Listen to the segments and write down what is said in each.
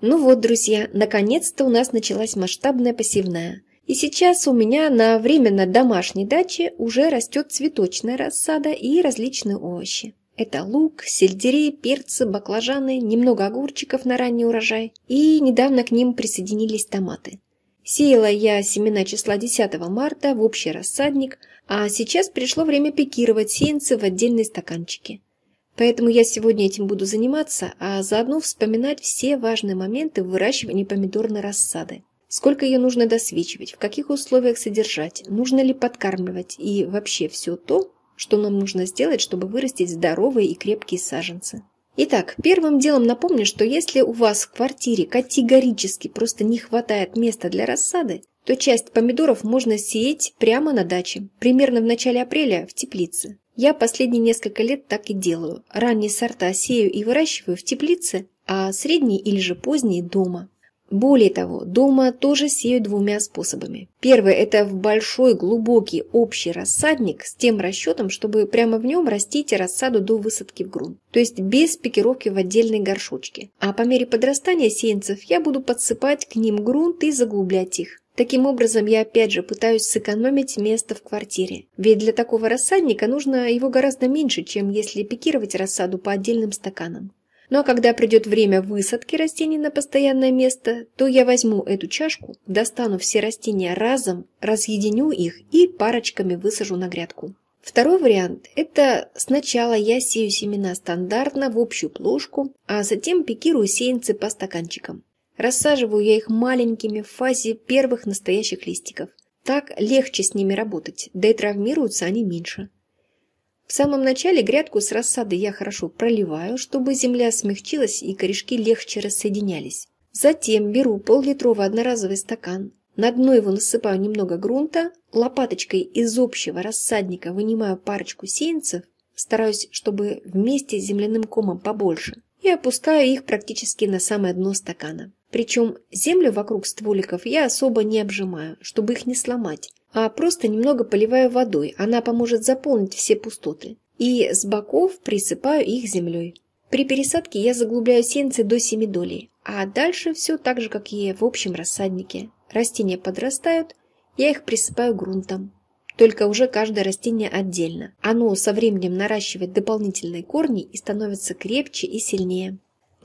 Ну вот, друзья, наконец-то у нас началась масштабная посевная. И сейчас у меня на временно домашней даче уже растет цветочная рассада и различные овощи. Это лук, сельдерей, перцы, баклажаны, немного огурчиков на ранний урожай. И недавно к ним присоединились томаты. Сеяла я семена числа 10 марта в общий рассадник, а сейчас пришло время пикировать сеянцы в отдельные стаканчики. Поэтому я сегодня этим буду заниматься, а заодно вспоминать все важные моменты выращивания помидорной рассады. Сколько ее нужно досвечивать, в каких условиях содержать, нужно ли подкармливать и вообще все то, что нам нужно сделать, чтобы вырастить здоровые и крепкие саженцы. Итак, первым делом напомню, что если у вас в квартире категорически просто не хватает места для рассады, то часть помидоров можно сеять прямо на даче, примерно в начале апреля в теплице. Я последние несколько лет так и делаю. Ранние сорта сею и выращиваю в теплице, а средние или же поздние дома. Более того, дома тоже сею двумя способами. Первый – это в большой, глубокий, общий рассадник с тем расчетом, чтобы прямо в нем растите рассаду до высадки в грунт, то есть без пикировки в отдельной горшочке. А по мере подрастания сеянцев я буду подсыпать к ним грунт и заглублять их. Таким образом, я опять же пытаюсь сэкономить место в квартире. Ведь для такого рассадника нужно его гораздо меньше, чем если пикировать рассаду по отдельным стаканам. Ну а когда придет время высадки растений на постоянное место, то я возьму эту чашку, достану все растения разом, разъединю их и парочками высажу на грядку. Второй вариант – это сначала я сею семена стандартно в общую плошку, а затем пикирую сеянцы по стаканчикам. Рассаживаю я их маленькими в фазе первых настоящих листиков. Так легче с ними работать, да и травмируются они меньше. В самом начале грядку с рассады я хорошо проливаю, чтобы земля смягчилась и корешки легче рассоединялись. Затем беру пол-литровый одноразовый стакан, на дно его насыпаю немного грунта, лопаточкой из общего рассадника вынимаю парочку сеянцев, стараюсь, чтобы вместе с земляным комом побольше, и опускаю их практически на самое дно стакана. Причем землю вокруг стволиков я особо не обжимаю, чтобы их не сломать, а просто немного поливаю водой, она поможет заполнить все пустоты. И с боков присыпаю их землей. При пересадке я заглубляю сенцы до 7 долей, а дальше все так же, как и в общем рассаднике. Растения подрастают, я их присыпаю грунтом. Только уже каждое растение отдельно. Оно со временем наращивает дополнительные корни и становится крепче и сильнее.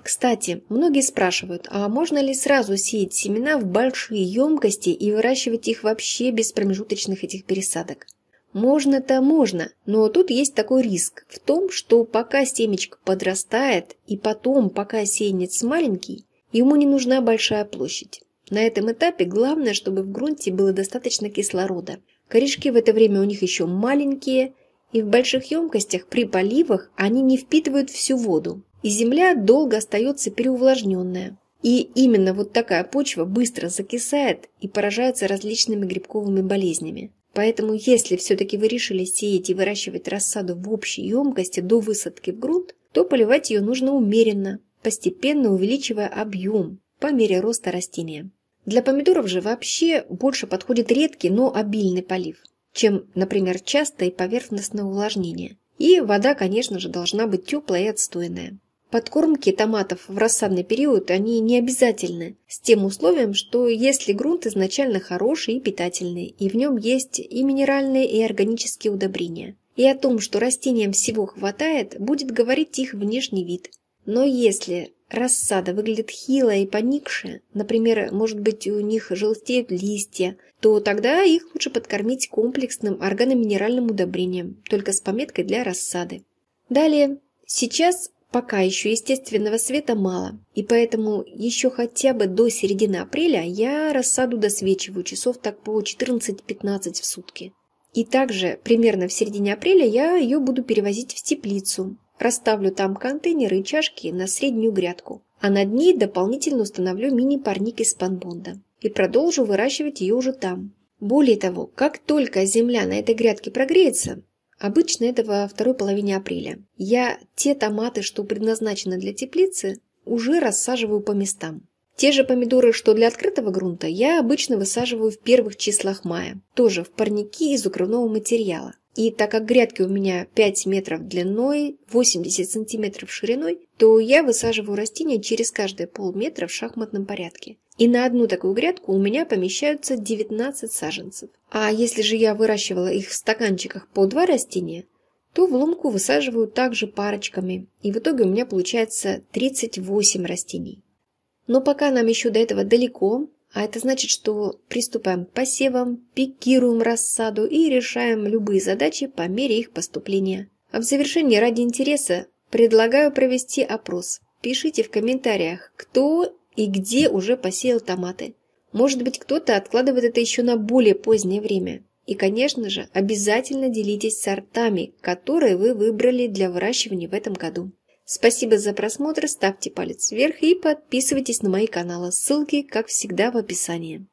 Кстати, многие спрашивают, а можно ли сразу сеять семена в большие емкости и выращивать их вообще без промежуточных этих пересадок? Можно-то можно, но тут есть такой риск в том, что пока семечко подрастает и потом, пока сеянец маленький, ему не нужна большая площадь. На этом этапе главное, чтобы в грунте было достаточно кислорода. Корешки в это время у них еще маленькие, и в больших емкостях при поливах они не впитывают всю воду, и земля долго остается переувлажненная. И именно вот такая почва быстро закисает и поражается различными грибковыми болезнями. Поэтому, если все-таки вы решили сеять и выращивать рассаду в общей емкости до высадки в грунт, то поливать ее нужно умеренно, постепенно увеличивая объем по мере роста растения. Для помидоров же вообще больше подходит редкий, но обильный полив, чем, например, частое поверхностное увлажнение. И вода, конечно же, должна быть теплая и отстойная. Подкормки томатов в рассадный период они не обязательны, с тем условием, что если грунт изначально хороший и питательный, и в нем есть и минеральные, и органические удобрения. И о том, что растениям всего хватает, будет говорить их внешний вид. Но если рассада выглядит хило и поникше, например, может быть у них желтеют листья, то тогда их лучше подкормить комплексным органоминеральным удобрением, только с пометкой для рассады. Далее Сейчас Пока еще естественного света мало, и поэтому еще хотя бы до середины апреля я рассаду досвечиваю часов так по 14-15 в сутки. И также примерно в середине апреля я ее буду перевозить в теплицу. Расставлю там контейнеры и чашки на среднюю грядку, а над ней дополнительно установлю мини-парник из панбонда и продолжу выращивать ее уже там. Более того, как только земля на этой грядке прогреется, Обычно это во второй половине апреля. Я те томаты, что предназначены для теплицы, уже рассаживаю по местам. Те же помидоры, что для открытого грунта, я обычно высаживаю в первых числах мая, тоже в парники из укрывного материала. И так как грядки у меня 5 метров длиной, 80 сантиметров шириной, то я высаживаю растения через каждые полметра в шахматном порядке. И на одну такую грядку у меня помещаются 19 саженцев. А если же я выращивала их в стаканчиках по два растения, то в лунку высаживаю также парочками, и в итоге у меня получается 38 растений. Но пока нам еще до этого далеко, а это значит, что приступаем к посевам, пикируем рассаду и решаем любые задачи по мере их поступления. А в завершении ради интереса предлагаю провести опрос. Пишите в комментариях, кто и где уже посеял томаты. Может быть, кто-то откладывает это еще на более позднее время. И, конечно же, обязательно делитесь сортами, которые вы выбрали для выращивания в этом году. Спасибо за просмотр, ставьте палец вверх и подписывайтесь на мои каналы. Ссылки, как всегда, в описании.